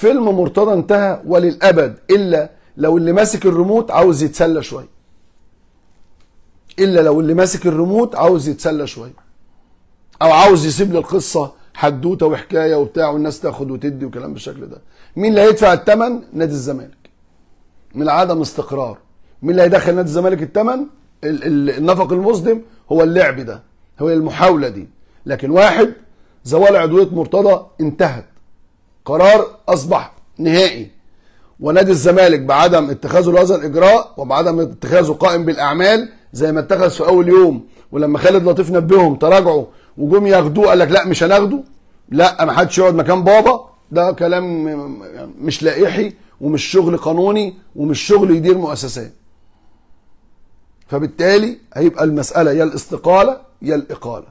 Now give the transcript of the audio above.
فيلم مرتضى انتهى وللابد الا لو اللي ماسك الريموت عاوز يتسلى شويه الا لو اللي ماسك الريموت عاوز يتسلى شويه او عاوز يسيب لي القصه حدوته وحكايه وبتاع والناس تاخد وتدي وكلام بالشكل ده مين اللي هيدفع الثمن نادي الزمالك من عدم استقرار مين اللي هيدخل نادي الزمالك الثمن النفق المظلم هو اللعب ده هو المحاوله دي لكن واحد زوال عضويه مرتضى انتهت قرار اصبح نهائي ونادي الزمالك بعدم اتخاذه لهذا الاجراء وبعدم اتخاذه قائم بالاعمال زي ما اتخذ في اول يوم ولما خالد لطيف نبههم تراجعوا وجم ياخدوه قال لك لا مش هناخده لا ما حدش يقعد مكان بابا ده كلام مش لائحي ومش شغل قانوني ومش شغل يدير مؤسسات فبالتالي هيبقى المساله يا الاستقاله يا الاقاله